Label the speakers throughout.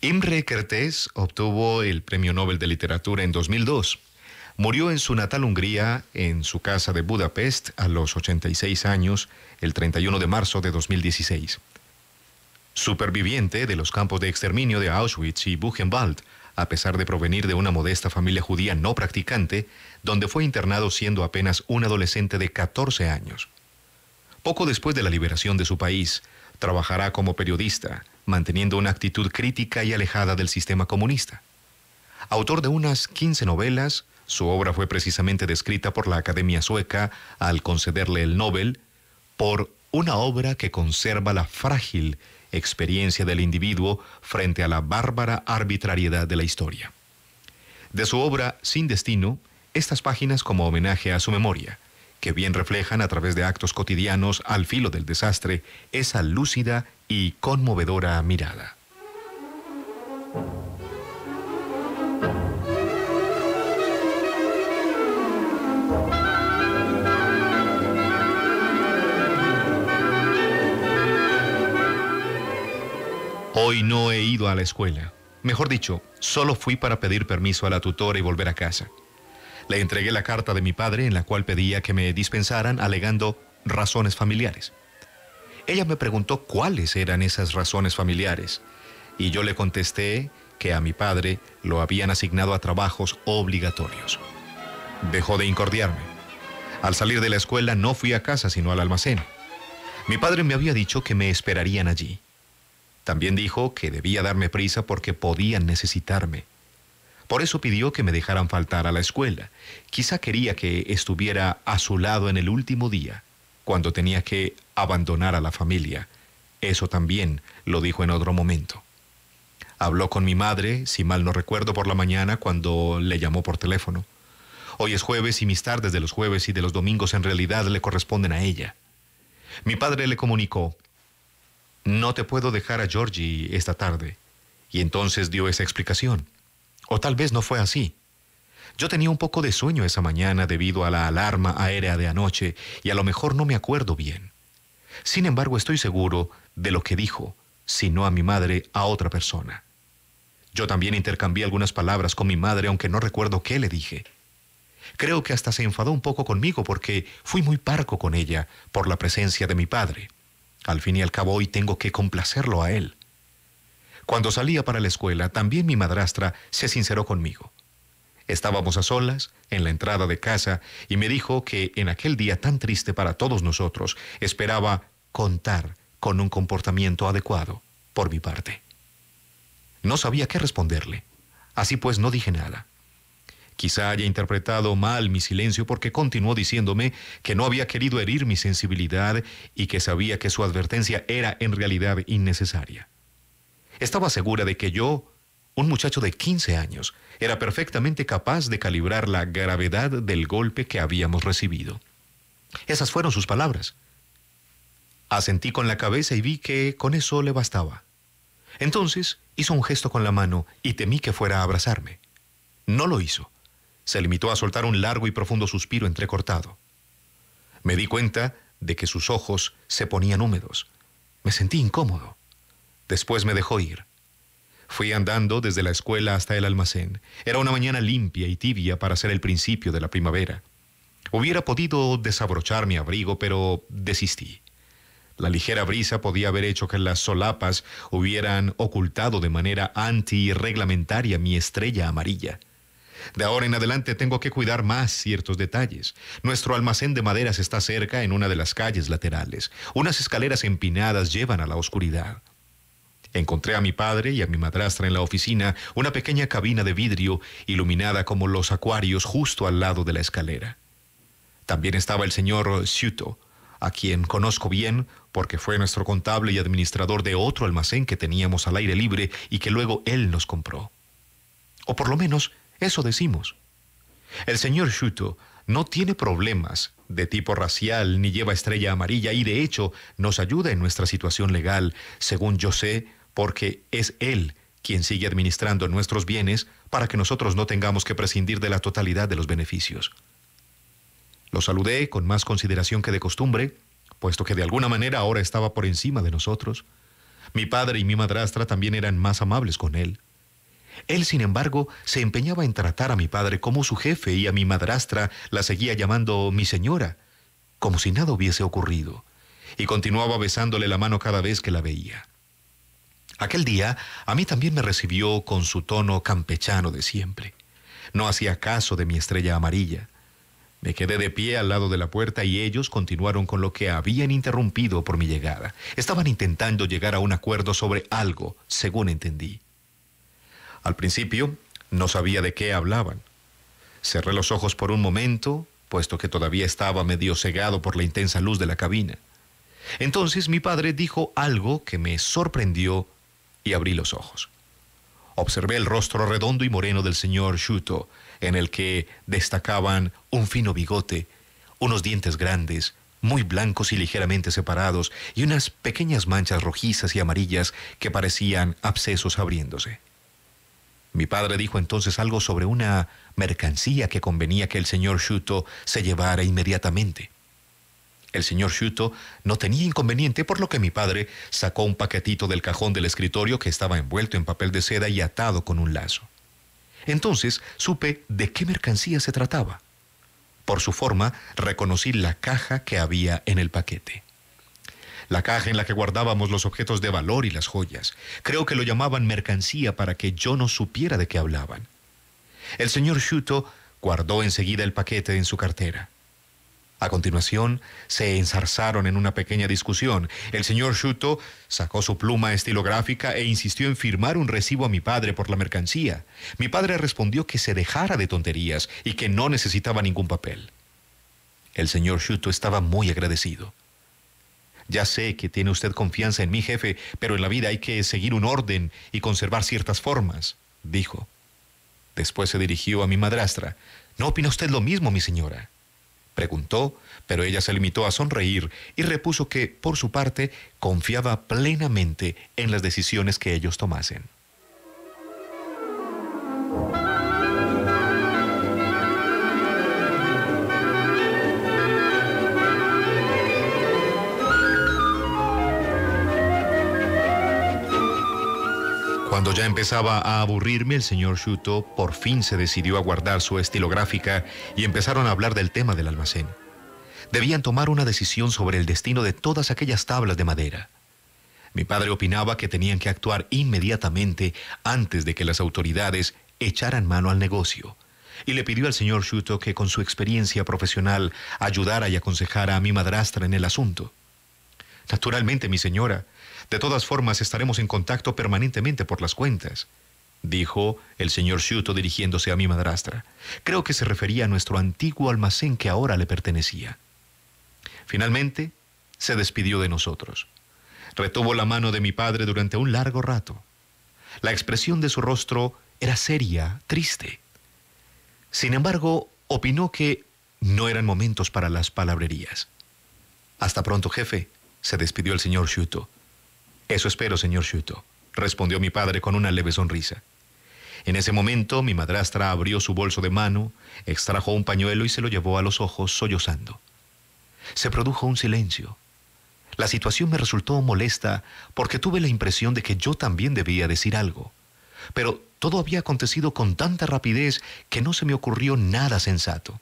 Speaker 1: Imre Kertész obtuvo el Premio Nobel de Literatura en 2002. Murió en su natal Hungría, en su casa de Budapest, a los 86 años, el 31 de marzo de 2016. Superviviente de los campos de exterminio de Auschwitz y Buchenwald, a pesar de provenir de una modesta familia judía no practicante, donde fue internado siendo apenas un adolescente de 14 años. Poco después de la liberación de su país, trabajará como periodista, manteniendo una actitud crítica y alejada del sistema comunista. Autor de unas 15 novelas, su obra fue precisamente descrita por la Academia Sueca al concederle el Nobel por una obra que conserva la frágil experiencia del individuo frente a la bárbara arbitrariedad de la historia. De su obra Sin Destino, estas páginas como homenaje a su memoria, que bien reflejan a través de actos cotidianos al filo del desastre esa lúcida y conmovedora mirada. Hoy no he ido a la escuela. Mejor dicho, solo fui para pedir permiso a la tutora y volver a casa. Le entregué la carta de mi padre en la cual pedía que me dispensaran alegando razones familiares. Ella me preguntó cuáles eran esas razones familiares y yo le contesté que a mi padre lo habían asignado a trabajos obligatorios. Dejó de incordiarme. Al salir de la escuela no fui a casa sino al almacén. Mi padre me había dicho que me esperarían allí. También dijo que debía darme prisa porque podían necesitarme. Por eso pidió que me dejaran faltar a la escuela. Quizá quería que estuviera a su lado en el último día, cuando tenía que abandonar a la familia. Eso también lo dijo en otro momento. Habló con mi madre, si mal no recuerdo, por la mañana cuando le llamó por teléfono. Hoy es jueves y mis tardes de los jueves y de los domingos en realidad le corresponden a ella. Mi padre le comunicó, no te puedo dejar a Georgie esta tarde. Y entonces dio esa explicación. O tal vez no fue así. Yo tenía un poco de sueño esa mañana debido a la alarma aérea de anoche y a lo mejor no me acuerdo bien. Sin embargo, estoy seguro de lo que dijo, si no a mi madre, a otra persona. Yo también intercambié algunas palabras con mi madre, aunque no recuerdo qué le dije. Creo que hasta se enfadó un poco conmigo porque fui muy parco con ella por la presencia de mi padre. Al fin y al cabo hoy tengo que complacerlo a él. Cuando salía para la escuela, también mi madrastra se sinceró conmigo. Estábamos a solas, en la entrada de casa, y me dijo que en aquel día tan triste para todos nosotros, esperaba contar con un comportamiento adecuado por mi parte. No sabía qué responderle, así pues no dije nada. Quizá haya interpretado mal mi silencio porque continuó diciéndome que no había querido herir mi sensibilidad y que sabía que su advertencia era en realidad innecesaria. Estaba segura de que yo, un muchacho de 15 años, era perfectamente capaz de calibrar la gravedad del golpe que habíamos recibido. Esas fueron sus palabras. Asentí con la cabeza y vi que con eso le bastaba. Entonces hizo un gesto con la mano y temí que fuera a abrazarme. No lo hizo. Se limitó a soltar un largo y profundo suspiro entrecortado. Me di cuenta de que sus ojos se ponían húmedos. Me sentí incómodo. Después me dejó ir. Fui andando desde la escuela hasta el almacén. Era una mañana limpia y tibia para ser el principio de la primavera. Hubiera podido desabrochar mi abrigo, pero desistí. La ligera brisa podía haber hecho que las solapas hubieran ocultado de manera anti-reglamentaria mi estrella amarilla. De ahora en adelante tengo que cuidar más ciertos detalles. Nuestro almacén de maderas está cerca en una de las calles laterales. Unas escaleras empinadas llevan a la oscuridad. Encontré a mi padre y a mi madrastra en la oficina, una pequeña cabina de vidrio iluminada como los acuarios justo al lado de la escalera. También estaba el señor Shuto, a quien conozco bien porque fue nuestro contable y administrador de otro almacén que teníamos al aire libre y que luego él nos compró. O por lo menos eso decimos. El señor Shuto no tiene problemas de tipo racial ni lleva estrella amarilla y de hecho nos ayuda en nuestra situación legal, según yo sé, porque es Él quien sigue administrando nuestros bienes para que nosotros no tengamos que prescindir de la totalidad de los beneficios. Lo saludé con más consideración que de costumbre, puesto que de alguna manera ahora estaba por encima de nosotros. Mi padre y mi madrastra también eran más amables con él. Él, sin embargo, se empeñaba en tratar a mi padre como su jefe y a mi madrastra la seguía llamando mi señora, como si nada hubiese ocurrido, y continuaba besándole la mano cada vez que la veía. Aquel día a mí también me recibió con su tono campechano de siempre. No hacía caso de mi estrella amarilla. Me quedé de pie al lado de la puerta y ellos continuaron con lo que habían interrumpido por mi llegada. Estaban intentando llegar a un acuerdo sobre algo, según entendí. Al principio no sabía de qué hablaban. Cerré los ojos por un momento, puesto que todavía estaba medio cegado por la intensa luz de la cabina. Entonces mi padre dijo algo que me sorprendió y abrí los ojos. Observé el rostro redondo y moreno del señor Shuto, en el que destacaban un fino bigote, unos dientes grandes, muy blancos y ligeramente separados, y unas pequeñas manchas rojizas y amarillas que parecían abscesos abriéndose. Mi padre dijo entonces algo sobre una mercancía que convenía que el señor Shuto se llevara inmediatamente. El señor Shuto no tenía inconveniente, por lo que mi padre sacó un paquetito del cajón del escritorio que estaba envuelto en papel de seda y atado con un lazo. Entonces supe de qué mercancía se trataba. Por su forma, reconocí la caja que había en el paquete. La caja en la que guardábamos los objetos de valor y las joyas. Creo que lo llamaban mercancía para que yo no supiera de qué hablaban. El señor Shuto guardó enseguida el paquete en su cartera. A continuación, se ensarzaron en una pequeña discusión. El señor Shuto sacó su pluma estilográfica e insistió en firmar un recibo a mi padre por la mercancía. Mi padre respondió que se dejara de tonterías y que no necesitaba ningún papel. El señor Shuto estaba muy agradecido. Ya sé que tiene usted confianza en mi jefe, pero en la vida hay que seguir un orden y conservar ciertas formas, dijo. Después se dirigió a mi madrastra. ¿No opina usted lo mismo, mi señora? preguntó, pero ella se limitó a sonreír y repuso que, por su parte, confiaba plenamente en las decisiones que ellos tomasen. Cuando ya empezaba a aburrirme, el señor Shuto por fin se decidió a guardar su estilográfica y empezaron a hablar del tema del almacén. Debían tomar una decisión sobre el destino de todas aquellas tablas de madera. Mi padre opinaba que tenían que actuar inmediatamente antes de que las autoridades echaran mano al negocio, y le pidió al señor Shuto que con su experiencia profesional ayudara y aconsejara a mi madrastra en el asunto. Naturalmente, mi señora, de todas formas, estaremos en contacto permanentemente por las cuentas, dijo el señor Shuto dirigiéndose a mi madrastra. Creo que se refería a nuestro antiguo almacén que ahora le pertenecía. Finalmente, se despidió de nosotros. Retuvo la mano de mi padre durante un largo rato. La expresión de su rostro era seria, triste. Sin embargo, opinó que no eran momentos para las palabrerías. Hasta pronto, jefe, se despidió el señor Shuto. Eso espero, señor Shuto, respondió mi padre con una leve sonrisa. En ese momento mi madrastra abrió su bolso de mano, extrajo un pañuelo y se lo llevó a los ojos sollozando. Se produjo un silencio. La situación me resultó molesta porque tuve la impresión de que yo también debía decir algo. Pero todo había acontecido con tanta rapidez que no se me ocurrió nada sensato.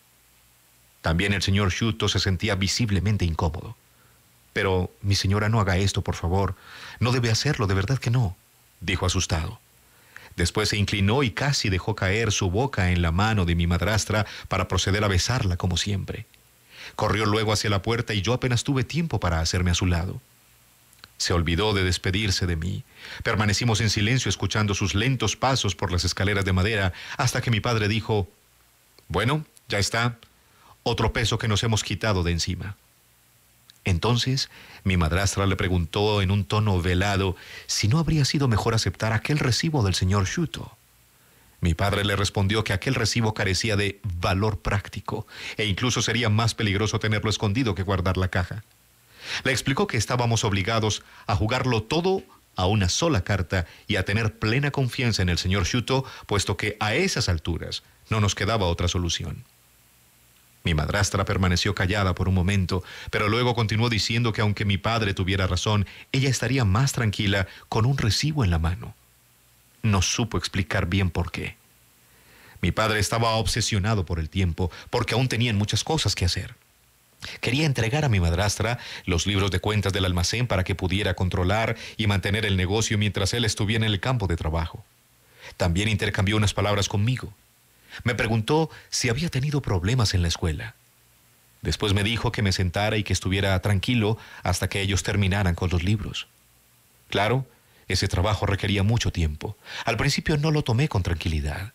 Speaker 1: También el señor Shuto se sentía visiblemente incómodo. Pero, mi señora, no haga esto, por favor. No debe hacerlo, de verdad que no, dijo asustado. Después se inclinó y casi dejó caer su boca en la mano de mi madrastra para proceder a besarla como siempre. Corrió luego hacia la puerta y yo apenas tuve tiempo para hacerme a su lado. Se olvidó de despedirse de mí. Permanecimos en silencio escuchando sus lentos pasos por las escaleras de madera hasta que mi padre dijo, Bueno, ya está, otro peso que nos hemos quitado de encima. Entonces mi madrastra le preguntó en un tono velado si no habría sido mejor aceptar aquel recibo del señor Shuto. Mi padre le respondió que aquel recibo carecía de valor práctico e incluso sería más peligroso tenerlo escondido que guardar la caja. Le explicó que estábamos obligados a jugarlo todo a una sola carta y a tener plena confianza en el señor Shuto, puesto que a esas alturas no nos quedaba otra solución. Mi madrastra permaneció callada por un momento, pero luego continuó diciendo que aunque mi padre tuviera razón, ella estaría más tranquila con un recibo en la mano. No supo explicar bien por qué. Mi padre estaba obsesionado por el tiempo, porque aún tenían muchas cosas que hacer. Quería entregar a mi madrastra los libros de cuentas del almacén para que pudiera controlar y mantener el negocio mientras él estuviera en el campo de trabajo. También intercambió unas palabras conmigo. Me preguntó si había tenido problemas en la escuela. Después me dijo que me sentara y que estuviera tranquilo hasta que ellos terminaran con los libros. Claro, ese trabajo requería mucho tiempo. Al principio no lo tomé con tranquilidad.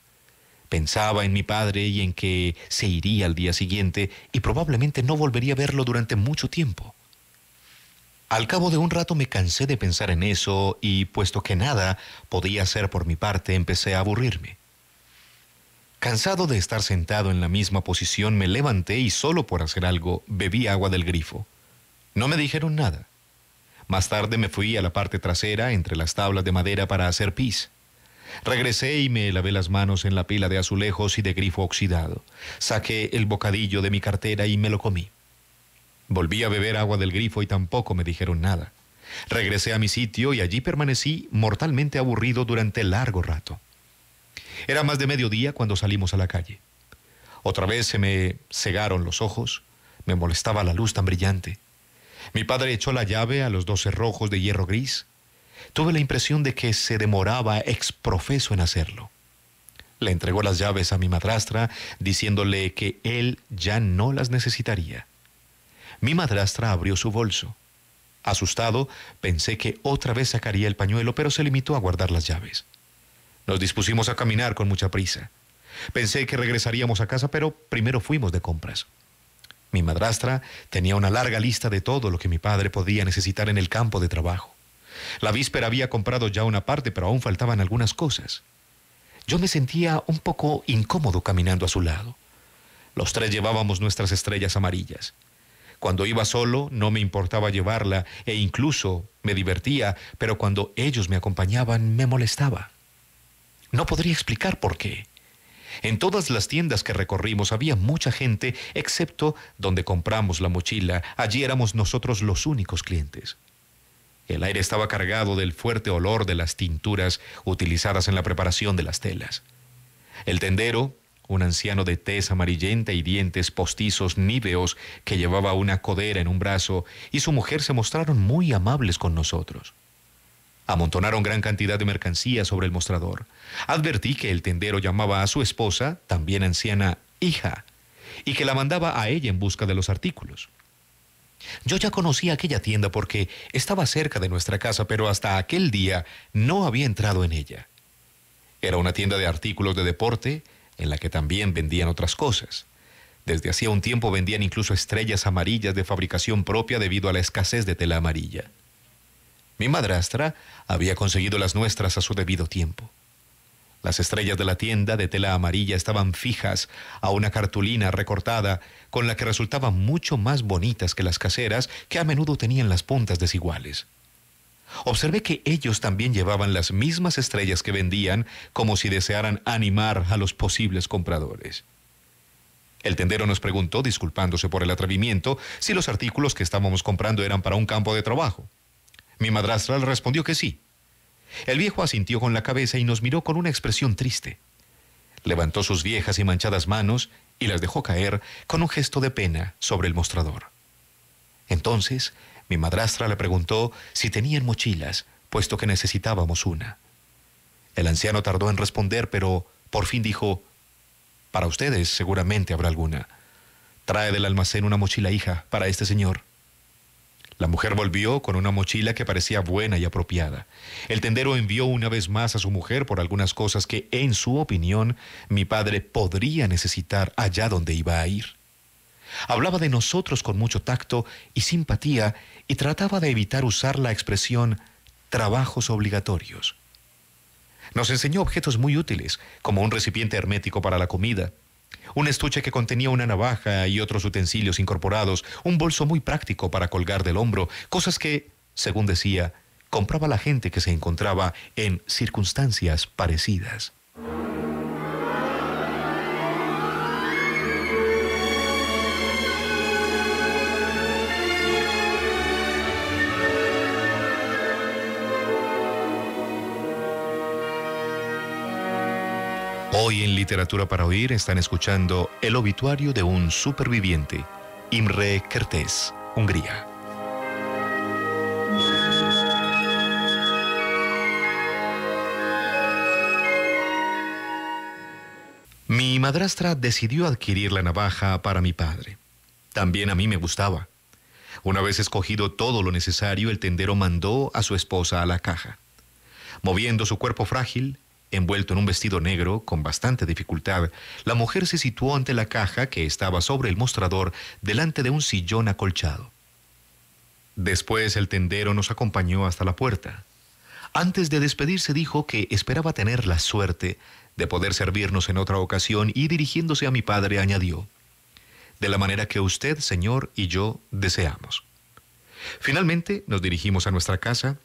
Speaker 1: Pensaba en mi padre y en que se iría al día siguiente y probablemente no volvería a verlo durante mucho tiempo. Al cabo de un rato me cansé de pensar en eso y, puesto que nada podía hacer por mi parte, empecé a aburrirme. Cansado de estar sentado en la misma posición, me levanté y solo por hacer algo bebí agua del grifo. No me dijeron nada. Más tarde me fui a la parte trasera entre las tablas de madera para hacer pis. Regresé y me lavé las manos en la pila de azulejos y de grifo oxidado. Saqué el bocadillo de mi cartera y me lo comí. Volví a beber agua del grifo y tampoco me dijeron nada. Regresé a mi sitio y allí permanecí mortalmente aburrido durante largo rato. Era más de mediodía cuando salimos a la calle. Otra vez se me cegaron los ojos, me molestaba la luz tan brillante. Mi padre echó la llave a los dos cerrojos de hierro gris. Tuve la impresión de que se demoraba exprofeso en hacerlo. Le entregó las llaves a mi madrastra, diciéndole que él ya no las necesitaría. Mi madrastra abrió su bolso. Asustado, pensé que otra vez sacaría el pañuelo, pero se limitó a guardar las llaves. Nos dispusimos a caminar con mucha prisa. Pensé que regresaríamos a casa, pero primero fuimos de compras. Mi madrastra tenía una larga lista de todo lo que mi padre podía necesitar en el campo de trabajo. La víspera había comprado ya una parte, pero aún faltaban algunas cosas. Yo me sentía un poco incómodo caminando a su lado. Los tres llevábamos nuestras estrellas amarillas. Cuando iba solo no me importaba llevarla e incluso me divertía, pero cuando ellos me acompañaban me molestaba. No podría explicar por qué. En todas las tiendas que recorrimos había mucha gente, excepto donde compramos la mochila. Allí éramos nosotros los únicos clientes. El aire estaba cargado del fuerte olor de las tinturas utilizadas en la preparación de las telas. El tendero, un anciano de tez amarillenta y dientes postizos níveos que llevaba una codera en un brazo, y su mujer se mostraron muy amables con nosotros. Amontonaron gran cantidad de mercancía sobre el mostrador. Advertí que el tendero llamaba a su esposa, también anciana, hija, y que la mandaba a ella en busca de los artículos. Yo ya conocía aquella tienda porque estaba cerca de nuestra casa, pero hasta aquel día no había entrado en ella. Era una tienda de artículos de deporte en la que también vendían otras cosas. Desde hacía un tiempo vendían incluso estrellas amarillas de fabricación propia debido a la escasez de tela amarilla. Mi madrastra había conseguido las nuestras a su debido tiempo. Las estrellas de la tienda de tela amarilla estaban fijas a una cartulina recortada con la que resultaban mucho más bonitas que las caseras que a menudo tenían las puntas desiguales. Observé que ellos también llevaban las mismas estrellas que vendían como si desearan animar a los posibles compradores. El tendero nos preguntó, disculpándose por el atrevimiento, si los artículos que estábamos comprando eran para un campo de trabajo. Mi madrastra le respondió que sí. El viejo asintió con la cabeza y nos miró con una expresión triste. Levantó sus viejas y manchadas manos y las dejó caer con un gesto de pena sobre el mostrador. Entonces, mi madrastra le preguntó si tenían mochilas, puesto que necesitábamos una. El anciano tardó en responder, pero por fin dijo, Para ustedes seguramente habrá alguna. Trae del almacén una mochila, hija, para este señor. La mujer volvió con una mochila que parecía buena y apropiada. El tendero envió una vez más a su mujer por algunas cosas que, en su opinión, mi padre podría necesitar allá donde iba a ir. Hablaba de nosotros con mucho tacto y simpatía y trataba de evitar usar la expresión trabajos obligatorios. Nos enseñó objetos muy útiles, como un recipiente hermético para la comida, un estuche que contenía una navaja y otros utensilios incorporados, un bolso muy práctico para colgar del hombro, cosas que, según decía, compraba la gente que se encontraba en circunstancias parecidas. Hoy en Literatura para Oír están escuchando El obituario de un superviviente, Imre Kertész, Hungría. Mi madrastra decidió adquirir la navaja para mi padre. También a mí me gustaba. Una vez escogido todo lo necesario, el tendero mandó a su esposa a la caja. Moviendo su cuerpo frágil, Envuelto en un vestido negro, con bastante dificultad, la mujer se situó ante la caja que estaba sobre el mostrador, delante de un sillón acolchado. Después el tendero nos acompañó hasta la puerta. Antes de despedirse dijo que esperaba tener la suerte de poder servirnos en otra ocasión y dirigiéndose a mi padre añadió, de la manera que usted, señor, y yo deseamos. Finalmente nos dirigimos a nuestra casa,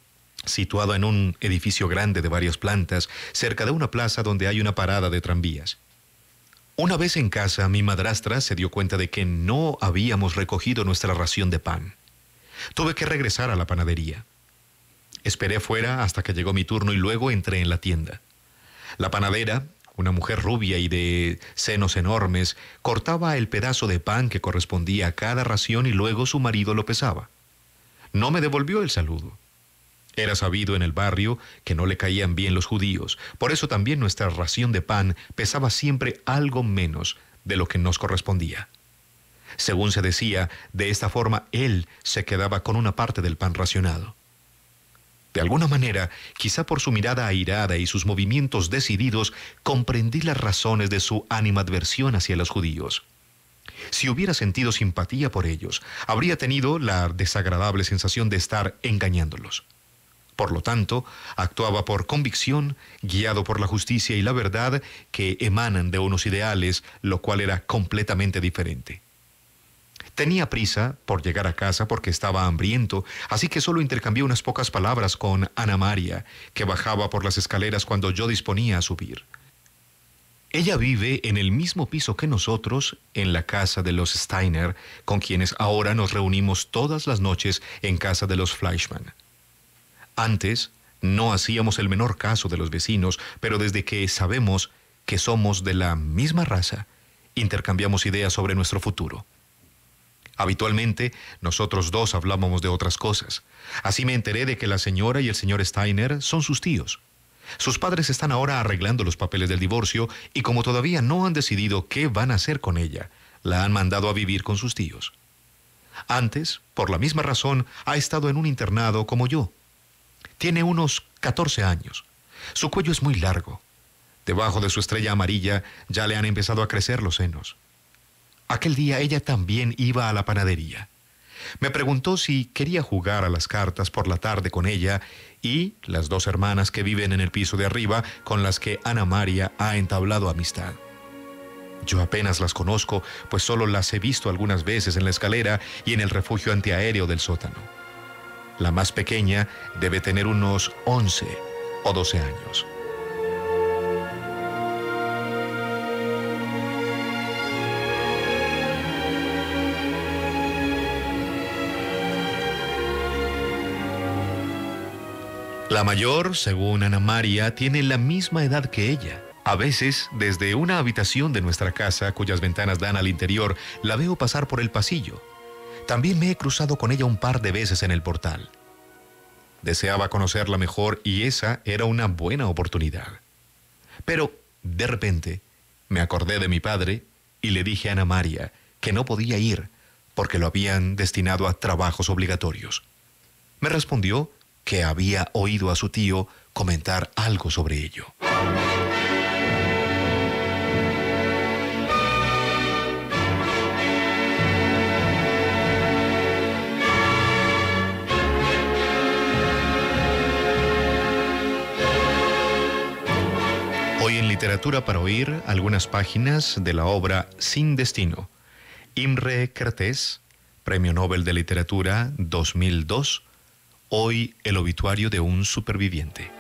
Speaker 1: situado en un edificio grande de varias plantas, cerca de una plaza donde hay una parada de tranvías. Una vez en casa, mi madrastra se dio cuenta de que no habíamos recogido nuestra ración de pan. Tuve que regresar a la panadería. Esperé fuera hasta que llegó mi turno y luego entré en la tienda. La panadera, una mujer rubia y de senos enormes, cortaba el pedazo de pan que correspondía a cada ración y luego su marido lo pesaba. No me devolvió el saludo. Era sabido en el barrio que no le caían bien los judíos, por eso también nuestra ración de pan pesaba siempre algo menos de lo que nos correspondía. Según se decía, de esta forma él se quedaba con una parte del pan racionado. De alguna manera, quizá por su mirada airada y sus movimientos decididos, comprendí las razones de su animadversión hacia los judíos. Si hubiera sentido simpatía por ellos, habría tenido la desagradable sensación de estar engañándolos. Por lo tanto, actuaba por convicción, guiado por la justicia y la verdad que emanan de unos ideales, lo cual era completamente diferente. Tenía prisa por llegar a casa porque estaba hambriento, así que solo intercambié unas pocas palabras con Ana María, que bajaba por las escaleras cuando yo disponía a subir. Ella vive en el mismo piso que nosotros, en la casa de los Steiner, con quienes ahora nos reunimos todas las noches en casa de los Fleischmann. Antes no hacíamos el menor caso de los vecinos, pero desde que sabemos que somos de la misma raza, intercambiamos ideas sobre nuestro futuro. Habitualmente, nosotros dos hablábamos de otras cosas. Así me enteré de que la señora y el señor Steiner son sus tíos. Sus padres están ahora arreglando los papeles del divorcio y como todavía no han decidido qué van a hacer con ella, la han mandado a vivir con sus tíos. Antes, por la misma razón, ha estado en un internado como yo. Tiene unos 14 años. Su cuello es muy largo. Debajo de su estrella amarilla ya le han empezado a crecer los senos. Aquel día ella también iba a la panadería. Me preguntó si quería jugar a las cartas por la tarde con ella y las dos hermanas que viven en el piso de arriba con las que Ana María ha entablado amistad. Yo apenas las conozco, pues solo las he visto algunas veces en la escalera y en el refugio antiaéreo del sótano. La más pequeña debe tener unos 11 o 12 años. La mayor, según Ana María, tiene la misma edad que ella. A veces, desde una habitación de nuestra casa, cuyas ventanas dan al interior, la veo pasar por el pasillo. También me he cruzado con ella un par de veces en el portal. Deseaba conocerla mejor y esa era una buena oportunidad. Pero, de repente, me acordé de mi padre y le dije a Ana María que no podía ir porque lo habían destinado a trabajos obligatorios. Me respondió que había oído a su tío comentar algo sobre ello. Literatura para oír algunas páginas de la obra Sin Destino. Imre Kertész, Premio Nobel de Literatura 2002, hoy el obituario de un superviviente.